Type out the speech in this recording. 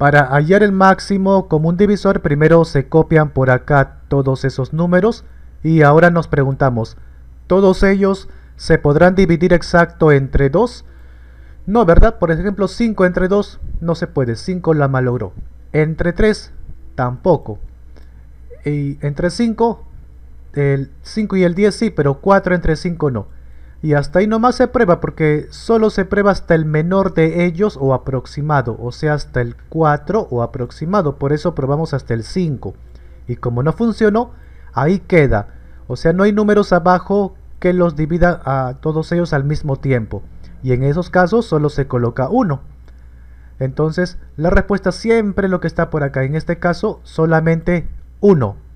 Para hallar el máximo común divisor primero se copian por acá todos esos números y ahora nos preguntamos, ¿todos ellos se podrán dividir exacto entre 2? No, ¿verdad? Por ejemplo, 5 entre 2 no se puede, 5 la malogró. Entre 3 tampoco. Y entre 5, el 5 y el 10 sí, pero 4 entre 5 no. Y hasta ahí nomás se prueba porque solo se prueba hasta el menor de ellos o aproximado, o sea hasta el 4 o aproximado, por eso probamos hasta el 5. Y como no funcionó, ahí queda, o sea no hay números abajo que los divida a todos ellos al mismo tiempo. Y en esos casos solo se coloca 1. Entonces la respuesta siempre lo que está por acá, en este caso solamente 1.